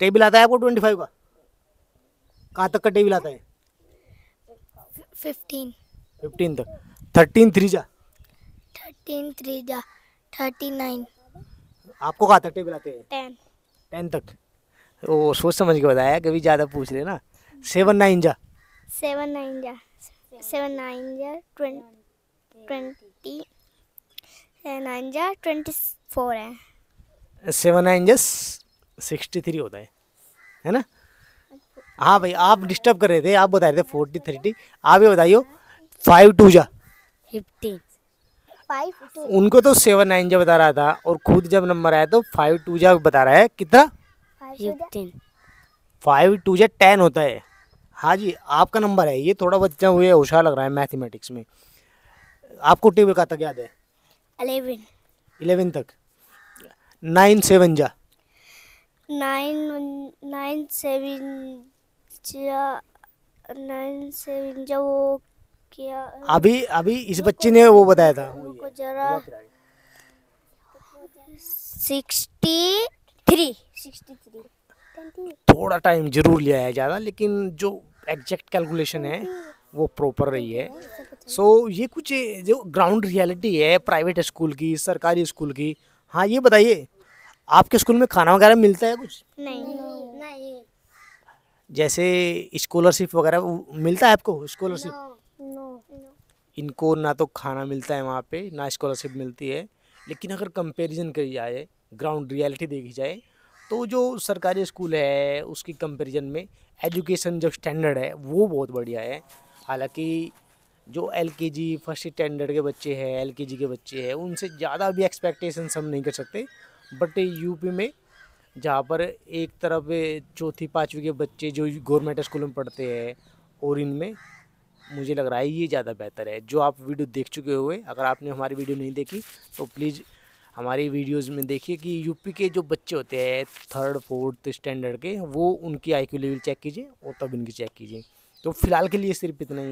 table आता है आपको ट्वेंटी फाइव का कहाँ तक का टेबल आता है फिफ्टीन फिफ्टीन तक थर्टीन थ्री जा थर्टीन थ्री जा थर्टी नाइन आपको कहाँ तक टेबल आते हैं टेन टेन तक वो सोच समझ के बताया कभी ज़्यादा पूछ रहे ना सेवन नाइन जा सेवन नाइन जा सेवन नाइन जा ट्वेंटी सेवन नाइन जा ट्वेंटी फोर है सेवन नाइन जा सिक्सटी थ्री होता है है ना हाँ भाई आप डिस्टर्ब कर रहे थे आप बता रहे थे फोर्टी थर्टी आप ये बताइयो फाइव टू जा उनको तो सेवन नाइन जा बता रहा था और खुद जब नंबर आया तो फाइव टू जा बता रहा है कितना फाइव टू जा टेन होता है हाँ जी आपका नंबर है ये थोड़ा बच्चा हुए होशा लग रहा है मैथमेटिक्स में आपको टेबल का तक याद है अलेवन इलेवन तक नाइन सेवन जा nine nine seven nine seven जब वो किया अभी अभी इस बच्चे ने वो बताया था जरा थोड़ा टाइम जरूर लिया है ज़्यादा लेकिन जो एग्जैक्ट कैलकुलेशन है वो प्रॉपर रही है सो so, ये कुछ जो ग्राउंड रियलिटी है प्राइवेट स्कूल की सरकारी स्कूल की हाँ ये बताइए आपके स्कूल में खाना वगैरह मिलता है कुछ नहीं नहीं जैसे स्कॉलरशिप वगैरह मिलता है आपको स्कॉलरशिप इनको ना तो खाना मिलता है वहाँ पे ना स्कॉलरशिप मिलती है लेकिन अगर कंपैरिजन करी जाए ग्राउंड रियलिटी देखी जाए तो जो सरकारी स्कूल है उसकी कंपैरिजन में एजुकेशन जो स्टैंडर्ड है वो बहुत बढ़िया है हालांकि जो एल के जी फर्स्ट स्टैंडर्ड के बच्चे हैं एल के जी के बच्चे हैं उनसे ज़्यादा भी एक्सपेक्टेशन हम नहीं कर सकते बट यूपी में जहाँ पर एक तरफ चौथी पाँचवीं के बच्चे जो गवर्नमेंट स्कूल में पढ़ते हैं और इनमें मुझे लग रहा है ये ज़्यादा बेहतर है जो आप वीडियो देख चुके हुए अगर आपने हमारी वीडियो नहीं देखी तो प्लीज़ हमारी वीडियोस में देखिए कि यूपी के जो बच्चे होते हैं थर्ड फोर्थ स्टैंडर्ड के वो उनकी आईक्यू लेवल चेक कीजिए और तब इनकी चेक कीजिए तो फिलहाल के लिए सिर्फ इतना ही